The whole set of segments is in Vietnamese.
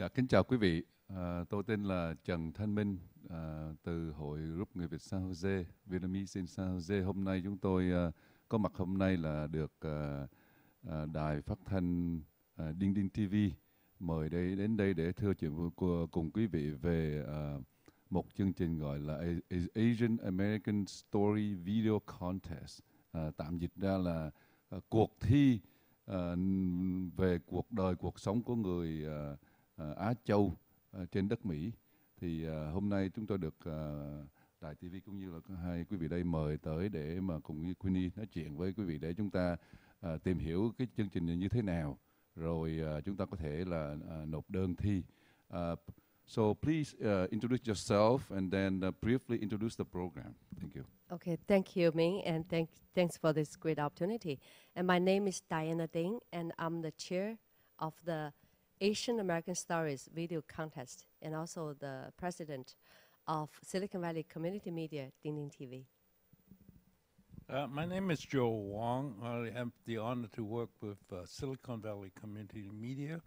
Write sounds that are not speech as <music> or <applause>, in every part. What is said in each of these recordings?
Dạ, kính chào quý vị. À, tôi tên là Trần Thanh Minh à, từ Hội Group Người Việt San Jose, Vietnamese in San Jose. Hôm nay chúng tôi à, có mặt hôm nay là được à, à, đài phát thanh à, Đinh Đinh TV mời đây đến đây để thưa chuyện của, cùng quý vị về à, một chương trình gọi là Asian American Story Video Contest. À, tạm dịch ra là à, cuộc thi à, về cuộc đời cuộc sống của người à, Ờ, Á Châu ờ, trên đất Mỹ thì ờ, hôm nay chúng tôi được đài TV cũng như là hai quý vị đây mời tới để mà cùng với Queenie nói chuyện với quý vị để chúng ta tìm hiểu cái chương trình như thế nào rồi chúng ta có thể là nộp đơn thi. So please uh, introduce yourself and then uh, briefly introduce the program. Thank you. Okay, thank you, Ming, and thank, thanks for this great opportunity. And my name is Diana Ding, and I'm the chair of the Asian American Stories video contest and also the president of Silicon Valley Community Media, Ding Ding TV. Uh, my name is Joe Wong. I have the honor to work with uh, Silicon Valley Community Media.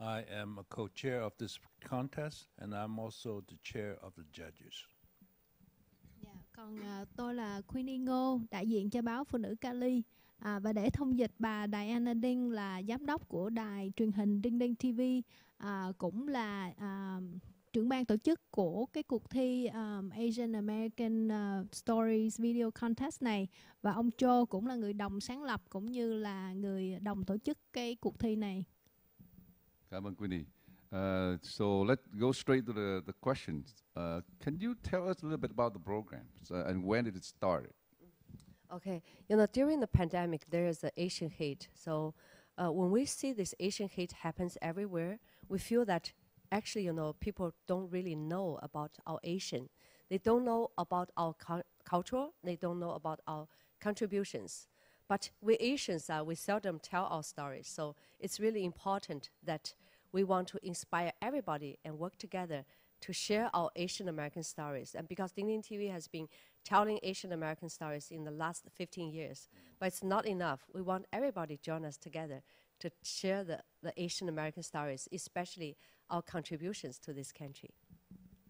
I am a co-chair of this contest, and I'm also the chair of the judges. Yeah, còn uh, tôi là Queenie Ngô, đại diện cho báo Phụ nữ Cali. À, và để thông dịch bà Diana Ding là giám đốc của đài truyền hình Ding Ding TV à, cũng là à, trưởng ban tổ chức của cái cuộc thi um, Asian American uh, Stories Video Contest này và ông Cho cũng là người đồng sáng lập cũng như là người đồng tổ chức cái cuộc thi này. Cảm ơn Queenie. Uh, so let's go straight to the, the questions. Uh, can you tell us a little bit about the program uh, and when did it started? Okay, you know, during the pandemic, there is the Asian hate. So uh, when we see this Asian hate happens everywhere, we feel that actually, you know, people don't really know about our Asian. They don't know about our culture. They don't know about our contributions. But we Asians, uh, we seldom tell our stories. So it's really important that we want to inspire everybody and work together to share our Asian American stories. And because Ding Ding TV has been telling Asian American stories in the last 15 years. But it's not enough. We want everybody to join us together to share the, the Asian American stories, especially our contributions to this country.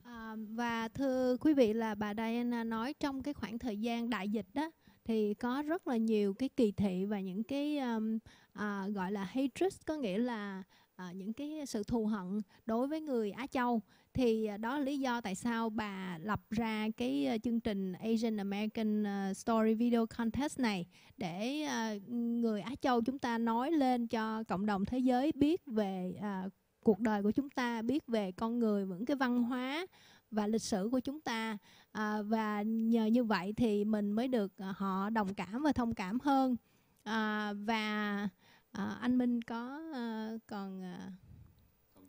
Um, và thưa quý vị là bà Diana nói trong cái khoảng thời gian đại dịch đó thì có rất là nhiều cái kỳ thị và những cái um, uh, gọi là hatred có nghĩa là à, những cái sự thù hận đối với người Á Châu thì à, đó là lý do tại sao bà lập ra cái à, chương trình Asian American à, Story Video Contest này để à, người Á Châu chúng ta nói lên cho cộng đồng thế giới biết về à, cuộc đời của chúng ta biết về con người những cái văn hóa và lịch sử của chúng ta à, và nhờ như vậy thì mình mới được họ đồng cảm và thông cảm hơn à, và à, anh Minh có uh, còn uh,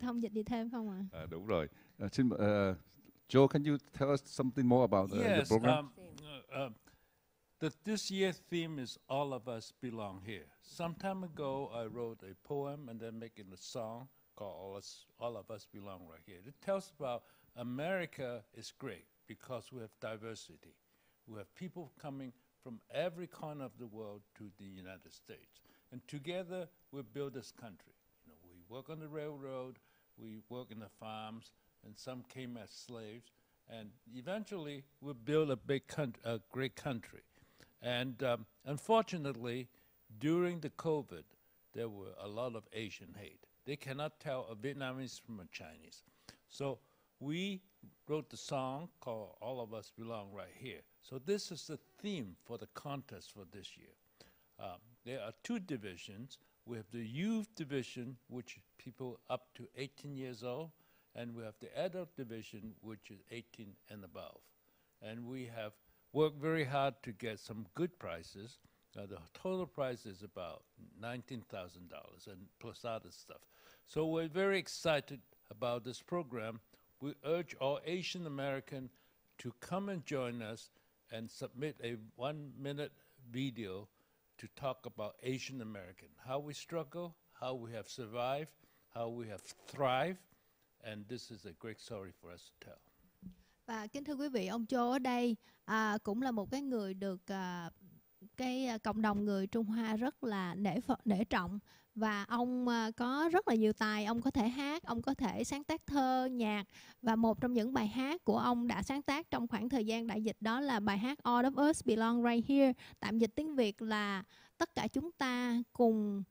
thông dịch gì thêm không ạ? À? À, đúng rồi. Uh, xin uh, Joe, can you tell us something more about uh, yes, program? Um, uh, um, the, this year's theme is All of Us Belong Here. Some time ago, I wrote a poem and then making a song called All, Us, All of Us Belong Right Here. It tells about America is great because we have diversity. We have people coming from every corner of the world to the United States. And together, we build this country. You know, we work on the railroad, we work in the farms, and some came as slaves. And eventually, we build a big, a great country. And um, unfortunately, during the COVID, there were a lot of Asian hate. They cannot tell a Vietnamese from a Chinese. So we wrote the song called All of Us Belong Right Here. So this is the theme for the contest for this year. Um, there are two divisions. We have the youth division, which people up to 18 years old, and we have the adult division, which is 18 and above. And we have worked very hard to get some good prices. Uh, the total price is about $19,000 and plus other stuff. So we're very excited about this program. We urge all Asian American to come and join us and submit a one minute video to talk about Asian American, how we struggle, how we have survived, how we have thrived, and this is a great story for us to tell. Và kính thưa quý vị, ông Châu ở đây à, cũng là một cái người được à, cái à, cộng đồng người Trung Hoa rất là nể nể trọng và ông ờ, có rất là nhiều tài ông có thể hát ông có thể sáng tác thơ nhạc và một trong những bài hát của ông đã sáng tác trong khoảng thời gian đại dịch đó là bài hát All of Us Belong Right Here tạm dịch tiếng Việt là tất cả chúng ta cùng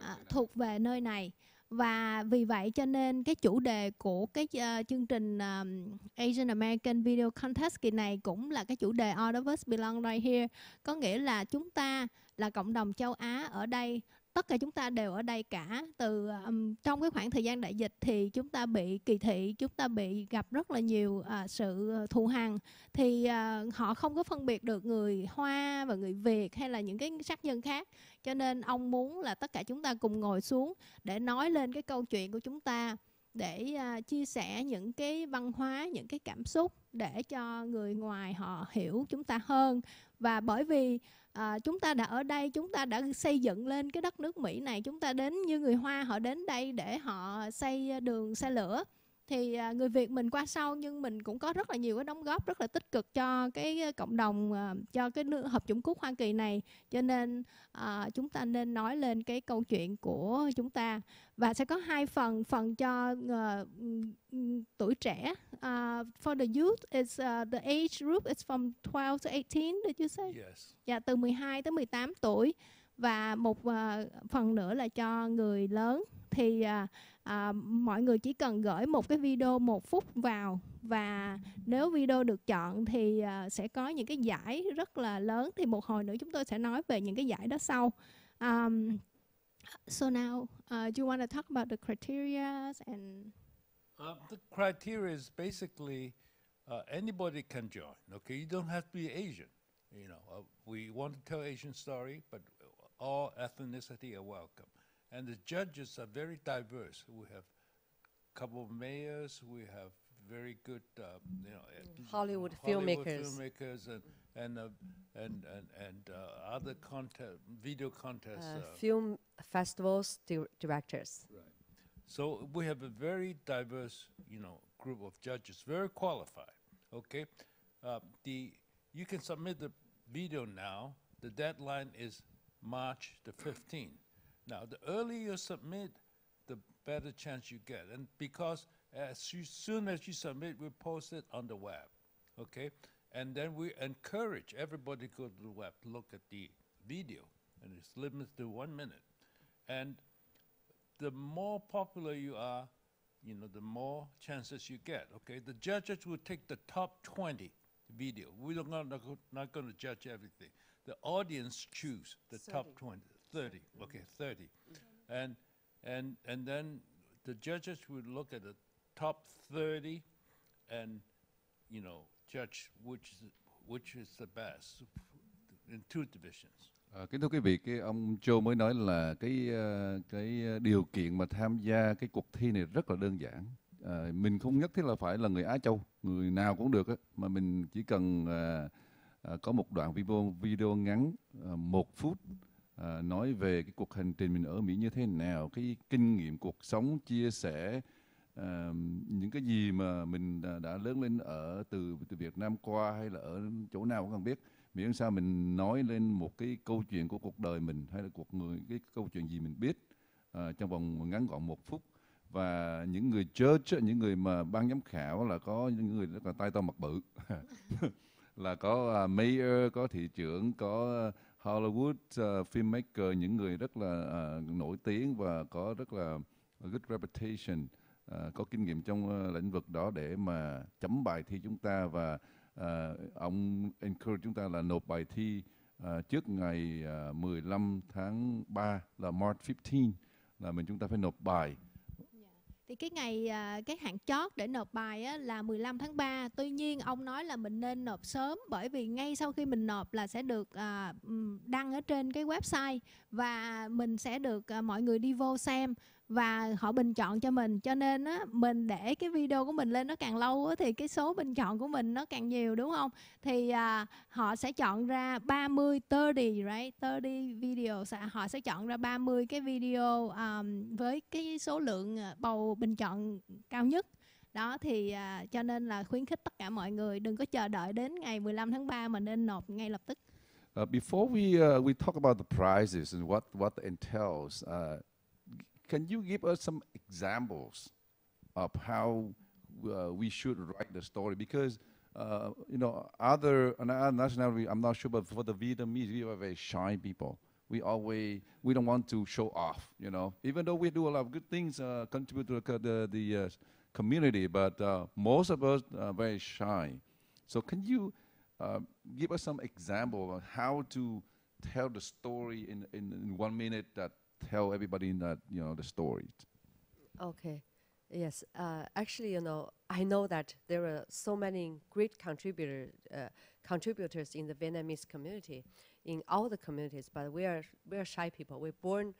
à, thuộc về nơi này và vì vậy cho nên cái chủ đề của cái uh, chương trình um, Asian American Video Contest kỳ này cũng là cái chủ đề All of Us Belong Right Here có nghĩa là chúng ta là cộng đồng châu Á ở đây tất cả chúng ta đều ở đây cả từ um, trong cái khoảng thời gian đại dịch thì chúng ta bị kỳ thị chúng ta bị gặp rất là nhiều uh, sự thù hằn thì uh, họ không có phân biệt được người hoa và người việt hay là những cái sắc dân khác cho nên ông muốn là tất cả chúng ta cùng ngồi xuống để nói lên cái câu chuyện của chúng ta để uh, chia sẻ những cái văn hóa những cái cảm xúc để cho người ngoài họ hiểu chúng ta hơn và bởi vì à, chúng ta đã ở đây chúng ta đã xây dựng lên cái đất nước mỹ này chúng ta đến như người hoa họ đến đây để họ xây ờ, đường xe lửa thì à, người Việt mình qua sau nhưng mình cũng có rất là nhiều cái đóng góp rất là tích cực cho cái ờ, cộng đồng ờ, cho cái nước hợp chủng quốc Hoa Kỳ này cho nên à, chúng ta nên nói lên cái câu chuyện của chúng ta và sẽ có hai phần phần cho uh, tuổi trẻ uh, for the youth is uh, the age group is from 12 to 18 did you say? Yes. Dạ từ 12 tới 18 tuổi và một uh, phần nữa là cho người lớn thì à, à, mọi người chỉ cần gửi một cái video một phút vào và nếu video được chọn thì à, sẽ có những cái giải rất là lớn thì một hồi nữa chúng tôi sẽ nói về những cái giải đó sau um, so now uh, do you want to talk about the criteria and uh, the criteria is basically uh, anybody can join okay you don't have to be asian you know uh, we want to tell asian story but all ethnicity are welcome And the judges are very diverse. We have a couple of mayors, we have very good, uh, you know, uh, Hollywood, Hollywood filmmakers, filmmakers and and uh, and and, and uh, other contest, video contests, uh, film festivals, di directors. Right. So we have a very diverse, you know, group of judges, very qualified. Okay, the you can submit the video now. The deadline is March the fifteenth. Now, the earlier you submit, the better chance you get. And because as you, soon as you submit, we post it on the web, okay? And then we encourage everybody to go to the web, look at the video, and it's limited to one minute. And the more popular you are, you know, the more chances you get, okay? The judges will take the top 20 video. We're not, not going to judge everything. The audience choose the 30. top 20. 30. Okay, 30. And, and, and then the judges would look at the top 30 and, you know, judge which which is the best in two divisions. À, kính thưa quý vị, cái ông Joe mới nói là cái ờ, cái ờ, điều kiện mà tham gia cái cuộc thi này rất là đơn giản. À, mình không nhất thiết là phải là người Á Châu, người nào cũng được á, mà mình chỉ cần à, có một đoạn video video ngắn à, một phút Ờ, nói về cái cuộc hành trình mình ở Mỹ như thế nào, cái kinh nghiệm cuộc sống chia sẻ à, những cái gì mà mình đã, đã lớn lên ở từ từ Việt Nam qua hay là ở chỗ nào cũng không biết miễn sao mình nói lên một cái câu chuyện của cuộc đời mình hay là cuộc người cái câu chuyện gì mình biết à, trong vòng ngắn gọn một phút và những người judge những người mà ban giám khảo là có những người rất là tay to mặt bự <laughs> là có uh, mayor có thị trưởng có uh, Hollywood uh, filmmaker những người rất là uh, nổi tiếng và có rất là good reputation uh, có kinh nghiệm trong uh, lĩnh vực đó để mà chấm bài thi chúng ta và uh, ông encourage chúng ta là nộp bài thi uh, trước ngày uh, 15 tháng 3 là March 15 là mình chúng ta phải nộp bài thì cái ngày à, cái hạn chót để nộp bài á, là 15 tháng 3 tuy nhiên ông nói là mình nên nộp sớm bởi vì ngay sau khi mình nộp là sẽ được à, đăng ở trên cái website và mình sẽ được ờ, mọi người đi vô xem và họ bình chọn cho mình cho nên á mình để cái video của mình lên nó càng lâu á thì cái số bình chọn của mình nó càng nhiều đúng không thì à, họ sẽ chọn ra 30 30 right 30 video họ sẽ chọn ra 30 cái video um, với cái số lượng ờ, bầu bình chọn cao nhất đó thì à, cho nên là khuyến khích tất cả mọi người đừng có chờ đợi đến ngày 15 tháng 3 mà nên nộp ngay lập tức Uh, before we, uh, we talk about the prices and what, what entails, uh, can you give us some examples of how uh, we should write the story? Because, uh, you know, other, another nationality, I'm not sure, but for the Vietnamese, we are very shy people. We always, we don't want to show off, you know. Even though we do a lot of good things, uh, contribute to the, the, the community, but most of us are very shy. So can you uh, give us some example on how to tell the story in, in, in, one minute that tell everybody that you know the story. Okay, yes. Uh, actually, you know, I know that there are so many great contributor, uh, contributors in the Vietnamese community, in all the communities. But we are we are shy people. We're born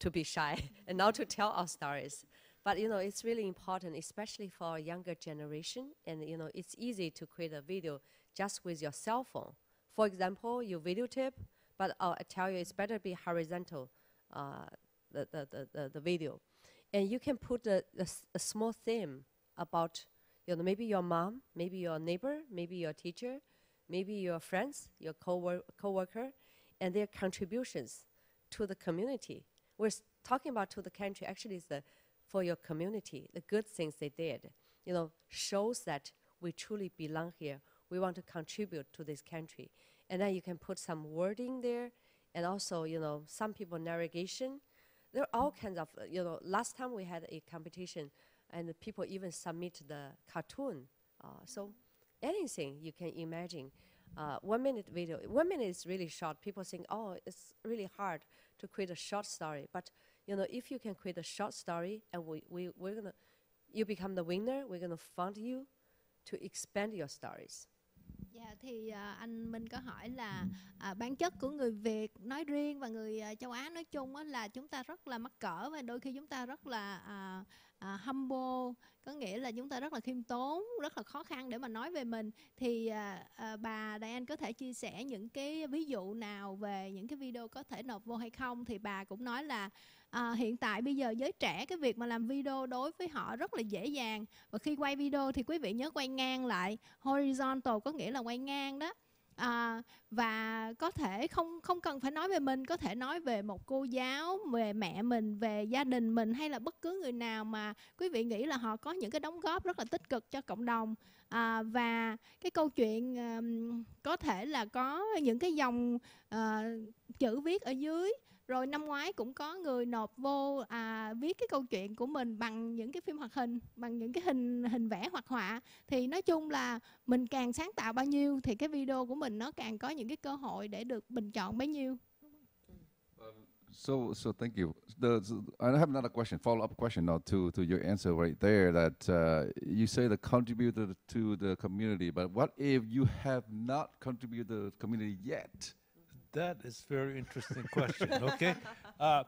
to be shy <laughs> and not to tell our stories. But you know, it's really important, especially for a younger generation. And you know, it's easy to create a video just with your cell phone. For example, you videotape, but I'll tell you, it's better be horizontal, uh, the, the, the, the, video. And you can put a, a, a small theme about, you know, maybe your mom, maybe your neighbor, maybe your teacher, maybe your friends, your co coworker, and their contributions to the community. We're talking about to the country actually is the for your community, the good things they did, you know, shows that we truly belong here. We want to contribute to this country. And then you can put some wording there and also, you know, some people navigation. There are all kinds of, you know, last time we had a competition and people even submit the cartoon. Uh, so anything you can imagine. Uh, one minute video, one minute is really short. People think, oh, it's really hard to create a short story. But you know, if you can create a short story and we, we, we're gonna, you become the winner, we're gonna fund you to expand your stories. Dạ yeah, thì uh, anh Minh có hỏi là uh, bản chất của người Việt nói riêng và người uh, châu Á nói chung là chúng ta rất là mắc cỡ và đôi khi chúng ta rất là uh, à, humble có nghĩa là chúng ta rất là khiêm tốn rất là khó khăn để mà nói về mình thì à, à, bà Diane có thể chia sẻ những cái ví dụ nào về những cái video có thể nộp vô hay không thì bà cũng nói là à, hiện tại bây giờ giới trẻ cái việc mà làm video đối với họ rất là dễ dàng và khi quay video thì quý vị nhớ quay ngang lại horizontal có nghĩa là quay ngang đó à, và có thể không không cần phải nói về mình có thể nói về một cô giáo về mẹ mình về gia đình mình hay là bất cứ người nào mà quý vị nghĩ là họ có những cái đóng góp rất là tích cực cho cộng đồng à, và cái câu chuyện um, có thể là có những cái dòng uh, chữ viết ở dưới rồi năm ngoái cũng có người nộp vô à, viết cái câu chuyện của mình bằng những cái phim hoạt hình bằng những cái hình hình vẽ hoặc họa thì nói chung là mình càng sáng tạo bao nhiêu thì cái video của mình nó càng có những cái cơ hội để được bình chọn bấy nhiêu um, So, so thank you. The, I have another question, follow-up question now to, to your answer right there. That uh, you say the contributor to the community, but what if you have not contributed to the community yet? That is very interesting question, okay? <laughs> Uh,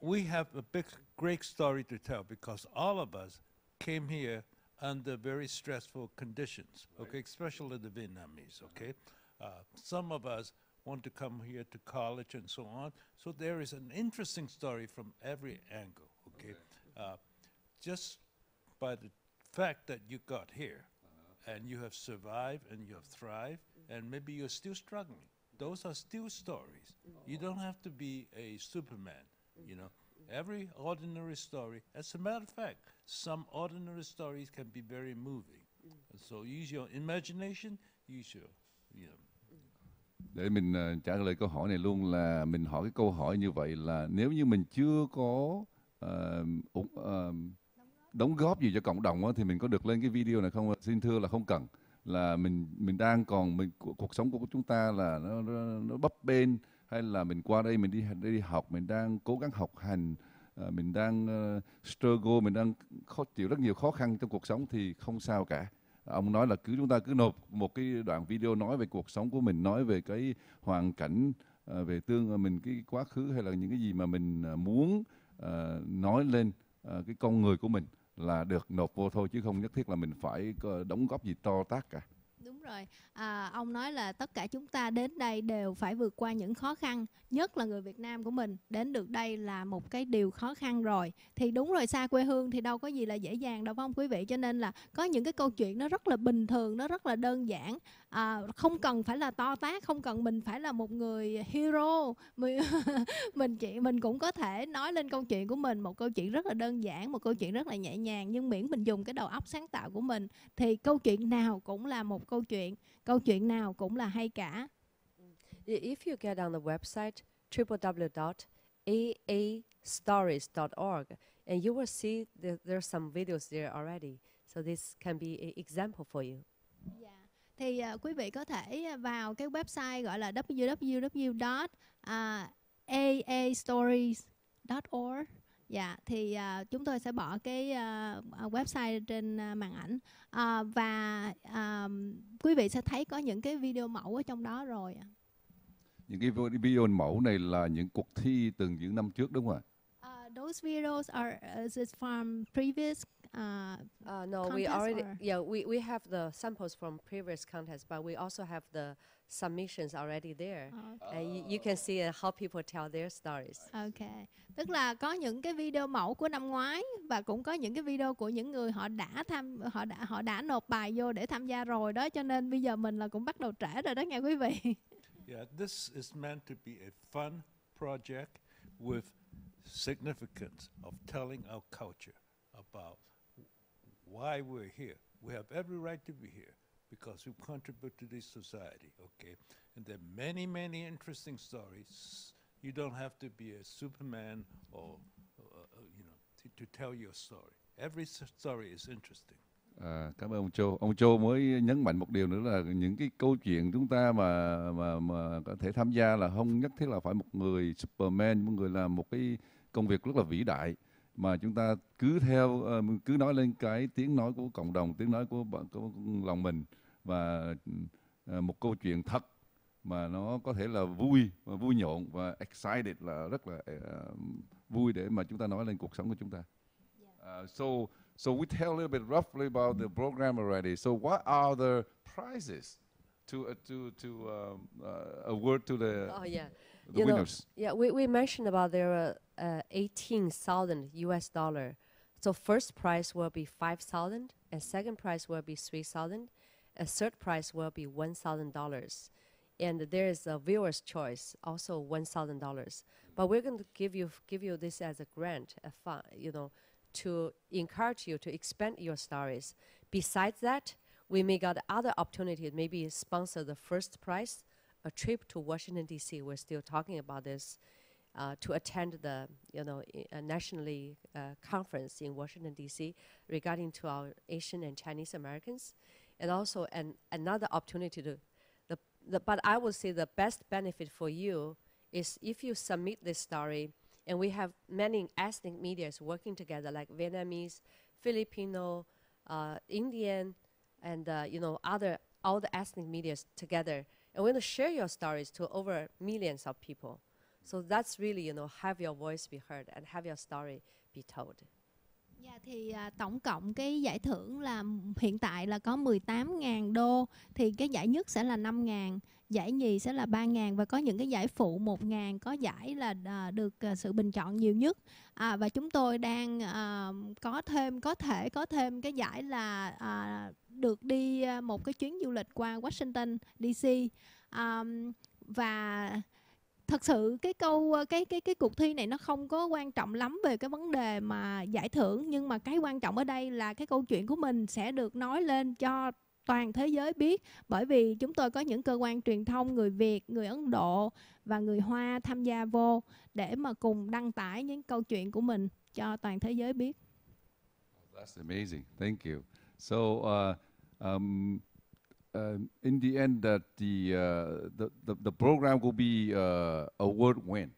we have a big, great story to tell because all of us came here under very stressful conditions, right. okay, especially the Vietnamese, okay? Uh, some of us want to come here to college and so on. So there is an interesting story from every angle, okay? okay. Uh, just by the fact that you got here uh -huh. and you have survived and you have thrived mm-hmm. and maybe you're still struggling. those are still stories. You don't have to be a Superman, you know. Every ordinary story, as a matter of fact, some ordinary stories can be very moving. So use your imagination, use your, you know, để mình uh, trả lời câu hỏi này luôn là mình hỏi cái câu hỏi như vậy là nếu như mình chưa có uh, uh, đóng góp gì cho cộng đồng đó, thì mình có được lên cái video này không? Xin thưa là không cần là mình mình đang còn mình cuộc sống của chúng ta là nó nó, nó bấp bênh hay là mình qua đây mình đi đi học mình đang cố gắng học hành ờ, mình đang ờ, struggle mình đang khó chịu rất nhiều khó khăn trong cuộc sống thì không sao cả ông nói là cứ chúng ta cứ nộp một cái đoạn video nói về cuộc sống của mình nói về cái hoàn cảnh ờ, về tương mình cái quá khứ hay là những cái gì mà mình muốn nói lên cái con người của mình là được nộp vô thôi chứ không nhất thiết là mình phải đóng góp gì to tác cả đúng rồi à, ông nói là tất cả chúng ta đến đây đều phải vượt qua những khó khăn nhất là người việt nam của mình đến được đây là một cái điều khó khăn rồi thì đúng rồi xa quê hương thì đâu có gì là dễ dàng đâu phải không quý vị cho nên là có những cái câu chuyện nó rất là bình thường nó rất là đơn giản à, không cần phải là to tát không cần mình phải là một người hero mình <laughs> mình chị mình cũng có thể nói lên câu chuyện của mình một câu chuyện rất là đơn giản một câu chuyện rất là nhẹ nhàng nhưng miễn mình dùng cái đầu óc sáng tạo của mình thì câu chuyện nào cũng là một câu chuyện câu chuyện nào cũng là hay cả if you get on the website www.aastories.org and you will see that there are some videos there already so this can be an e-, example for you yeah thì uh, quý vị có thể à, vào cái website gọi là www.aastories.org Dạ, thì uh, chúng tôi sẽ bỏ cái uh, website trên uh, màn ảnh uh, và uh, quý vị sẽ thấy có những cái video mẫu ở trong đó rồi. Những cái video mẫu này là những cuộc thi từ những năm trước đúng không ạ? Uh, those videos are uh, from previous uh, uh, no, we already or? yeah we, we have the samples from previous contests, but we also have the submissions already there, oh, okay. and you, you can see uh, how people tell their stories. Okay, tức là có những cái video mẫu của năm ngoái và cũng có những cái video của những người họ đã tham họ đã họ đã nộp bài vô để tham gia rồi đó, cho nên bây giờ mình là cũng bắt đầu trễ rồi đó nghe quý vị. <laughs> yeah, this is meant to be a fun project with significance of telling our culture about why we're here. We have every right to be here because we contribute to this society, okay? And there are many, many interesting stories. You don't have to be a Superman or, or uh, uh, uh, you know, to, to tell your story. Every story is interesting. À, cảm ơn ông Châu. Ông Châu mới nhấn mạnh một điều nữa là những cái câu chuyện chúng ta mà mà mà có thể tham gia là không nhất thiết là phải một người Superman, một người làm một cái công việc rất là vĩ đại mà chúng ta cứ theo ờ, cứ nói lên cái tiếng nói của cộng đồng tiếng nói của, của lòng mình và ờ, một câu chuyện thật mà nó có thể là vui và vui nhộn và excited là rất là ờ, vui để mà chúng ta nói lên cuộc sống của chúng ta. Uh, so so we tell a little bit roughly about the program already. So what are the prizes to uh, to to um, uh, award to the? Oh yeah. the you winners. Know, yeah, we, we mentioned about there are uh, 18,000 US dollar. So first prize will be 5,000 and second prize will be 3,000 and third prize will be $1,000. And there is a viewer's choice, also $1,000. But we're going to give you give you this as a grant, a fund, you know, to encourage you to expand your stories. Besides that, we may got other opportunities, maybe sponsor the first prize a trip to Washington D.C. We're still talking about this uh, to attend the you know uh, nationally uh, conference in Washington D.C. regarding to our Asian and Chinese Americans, and also an another opportunity to the, the but I would say the best benefit for you is if you submit this story and we have many ethnic medias working together, like Vietnamese, Filipino, uh, Indian, and uh, you know other all the ethnic medias together and we're going to share your stories to over millions of people. So that's really, you know, have your voice be heard and have your story be told. Dạ thì à, tổng cộng cái giải thưởng là hiện tại là có 18.000 đô thì cái giải nhất sẽ là 5.000, giải nhì sẽ là 3.000 và có những cái giải phụ 1.000 có giải là à, được à, sự bình chọn nhiều nhất. À, và chúng tôi đang à, có thêm có thể có thêm cái giải là à, được đi à, một cái chuyến du lịch qua Washington DC. À, và thật sự cái câu cái cái cái cuộc thi này nó không có quan trọng lắm về cái vấn đề mà giải thưởng nhưng mà cái quan trọng ở đây là cái câu chuyện của mình sẽ được nói lên cho toàn thế giới biết bởi vì chúng tôi có những cơ quan truyền thông người Việt, người Ấn Độ và người Hoa tham gia vô để mà cùng đăng tải những câu chuyện của mình cho toàn thế giới biết. That's amazing. Thank you. So uh, um, um, in the end that the, uh, the, the, the, program will be uh, award when?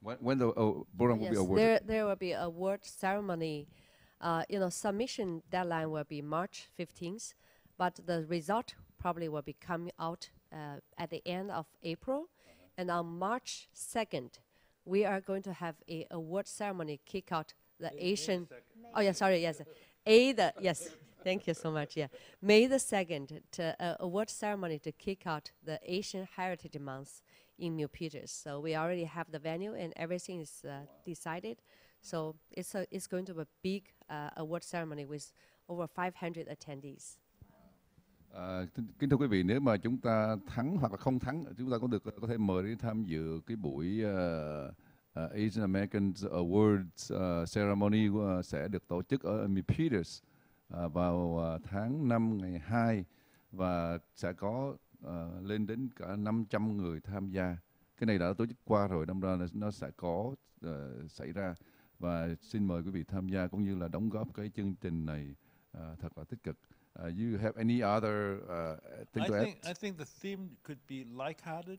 When, when the uh, program yes, will be awarded? There, there will be award ceremony. Uh, you know, submission deadline will be March 15th, but the result probably will be coming out uh, at the end of April. -huh. And on March 2nd, we are going to have a award ceremony kick out the Asian. Oh yeah, sorry, yes. A the yes, Thank you so much. Yeah, May the second, to uh, award ceremony to kick out the Asian Heritage Month in New Peters. So we already have the venue and everything is uh, wow. decided. So it's a, it's going to be a big uh, award ceremony with over 500 attendees. À, kính thưa quý vị, nếu mà chúng ta thắng hoặc là không thắng, chúng ta cũng được có thể mời đi tham dự cái buổi uh, uh, Asian American Awards uh, ceremony uh, sẽ được tổ chức ở Peters À, vào à, tháng 5 ngày 2 và sẽ có à, lên đến cả 500 người tham gia. Cái này đã tổ chức qua rồi, đâm ra là nó sẽ có à, xảy ra và xin mời quý vị tham gia cũng như là đóng góp cái chương trình này à, thật là tích cực. Uh, you have any other uh, thing I to think, add? I think the theme could be like-hearted,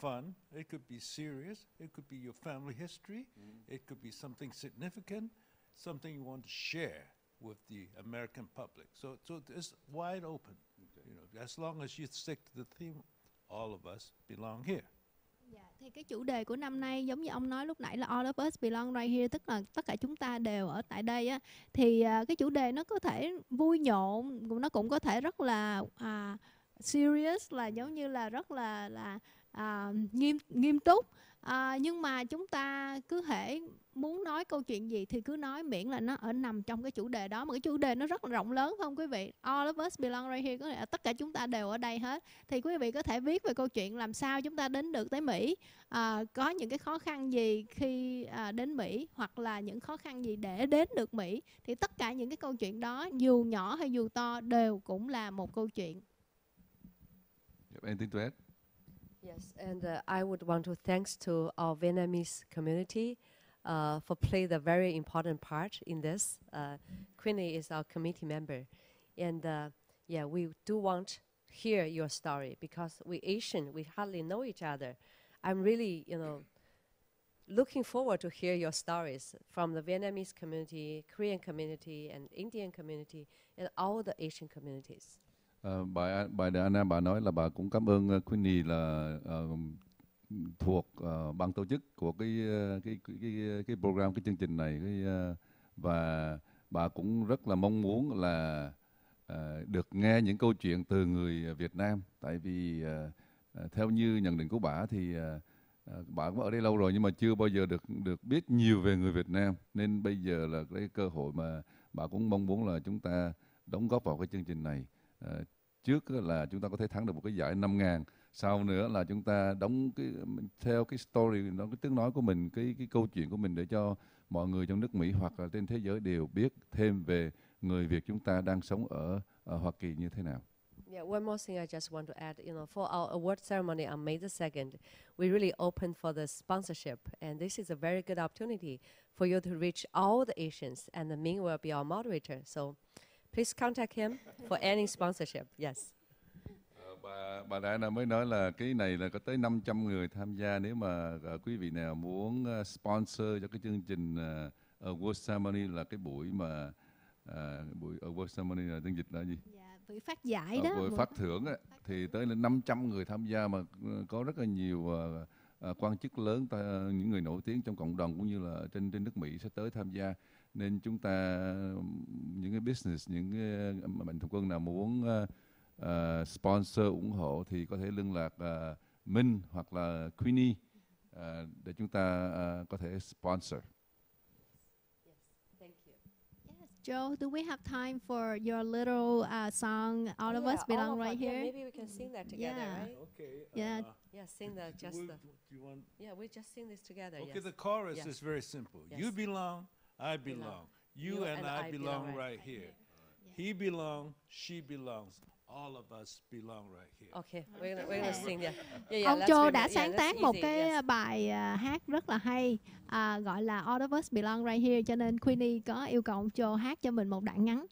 fun. It could be serious. It could be your family history. Mm. It could be something significant, something you want to share with the American public. So, so it's wide open. Okay. You know, as long as you stick to the theme, all of us belong here. Dạ, thì cái chủ đề của năm nay giống như ông nói lúc nãy là All of us belong right here, tức là tất cả chúng ta đều ở tại đây á. Thì à, cái chủ đề nó có thể vui nhộn, nó cũng có thể rất là à, serious là giống như là rất là là à, nghiêm nghiêm túc. À, nhưng mà chúng ta cứ thể muốn nói câu chuyện gì thì cứ nói miễn là nó ở nằm trong cái chủ đề đó mà cái chủ đề nó rất là rộng lớn không quý vị all of us belong right here có nghĩa là tất cả chúng ta đều ở đây hết thì quý vị có thể viết về câu chuyện làm sao chúng ta đến được tới mỹ à, có những cái khó khăn gì khi à, đến mỹ hoặc là những khó khăn gì để đến được mỹ thì tất cả những cái câu chuyện đó dù nhỏ hay dù to đều cũng là một câu chuyện Anything to add? Yes, and uh, I would want to thanks to our Vietnamese community uh, for play a very important part in this. Uh, Queenie is our committee member, and uh, yeah, we do want hear your story because we Asian, we hardly know each other. I'm really, you know, looking forward to hear your stories from the Vietnamese community, Korean community, and Indian community, and all the Asian communities. Uh, bài bài Anna bà nói là bà cũng cảm ơn uh, Queenie là uh, thuộc uh, ban tổ chức của cái ờ, cái cái cái, cái program cái chương trình này cái, uh, và bà cũng rất là mong muốn là uh, được nghe những câu chuyện từ người Việt Nam tại vì uh, theo như nhận định của bà thì uh, bà cũng ở đây lâu rồi nhưng mà chưa bao giờ được được biết nhiều về người Việt Nam nên bây giờ là cái cơ hội mà bà cũng mong muốn là chúng ta đóng góp vào cái chương trình này uh, trước là chúng ta có thể thắng được một cái giải 5 ngàn sau nữa là chúng ta đóng cái theo cái story nó cái tiếng nói của mình cái cái câu chuyện của mình để cho mọi người trong nước Mỹ hoặc là trên thế giới đều biết thêm về người Việt chúng ta đang sống ở, ở Hoa Kỳ như thế nào. Yeah, one more thing I just want to add, you know, for our award ceremony on May the 2nd, we really open for the sponsorship, and this is a very good opportunity for you to reach all the Asians, and the Ming will be our moderator. So please contact him for any sponsorship. Yes bà bà đã là mới nói là cái này là có tới 500 người tham gia nếu mà à, quý vị nào muốn à, sponsor cho cái chương trình à, Award Ceremony là cái buổi mà à, buổi Award Ceremony là tiếng dịch là gì? Dạ, buổi phát giải đó. À, buổi phát thưởng á, thì tới lên 500 người tham gia mà ừ, có rất là nhiều à, à, quan chức lớn, ta, những người nổi tiếng trong cộng đồng cũng như là trên trên nước Mỹ sẽ tới tham gia. Nên chúng ta những cái business, những cái mạnh thường quân nào muốn uh, uh, sponsor ủng hộ thì có thể liên lạc uh, Minh hoặc là Queenie uh, để chúng ta uh, có thể sponsor. Yes, thank you. Yes, Joe, do we have time for your little uh, song? All oh, yeah, of us belong right here. Yeah, maybe we can sing that together, yeah. right? Okay. Uh, yeah. Uh, yeah, sing the just we the. Do you want? Yeah, we just sing this together. Okay, yes. the chorus yes. is very simple. Yes. You belong, I belong. belong. You, you, and, and I, I belong, belong, right, right here. Right. He belongs, she belongs. All of us belong right here. Okay, we're we're gonna dạ. sing that. Yeah, yeah, Ông Cho đã sáng tác một cái yes. Ờ, bài uh, hát rất là hay uh, gọi là All of us belong right here cho nên Queenie có yêu cầu ông Cho hát cho mình một đoạn ngắn.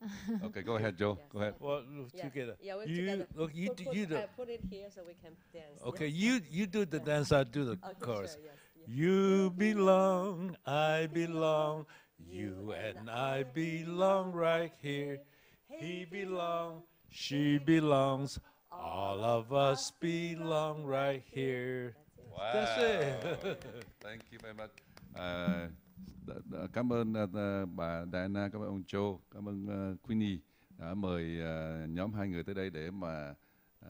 <laughs> okay, go ahead, Joe. Yes. Go ahead. Well, together. Yeah, we're you, Look, you, put, put, you do. I put it here so we can dance. Okay, yeah. you you do the yeah. dance. I do the okay, chorus. Sure, yes, yes. You belong, I belong, you and I belong right here. He belong. She belongs. All of us belong right here. Wow. That's it. <laughs> Thank you very much. Uh, cảm ơn uh, bà Diana, cảm ơn ông Joe, cảm ơn uh, Queenie đã mời uh, nhóm hai người tới đây để mà uh,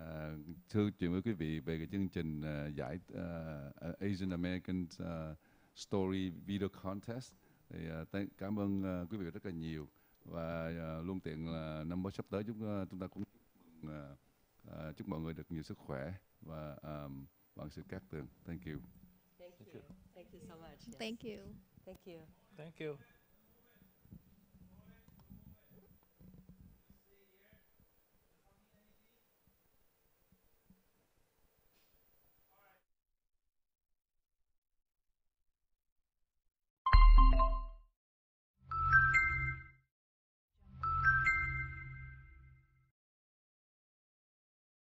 thưa chuyện với quý vị về cái chương trình uh, giải uh, Asian American uh, Story Video Contest. Thì uh, cảm ơn uh, quý vị rất là nhiều và à, luôn tiện là năm mới sắp tới chúng à, chúng ta cũng chúc, mừng, à, chúc mọi người được nhiều sức khỏe và um, bạn sự cát tường thank you thank you thank you so much yes. thank you thank you thank you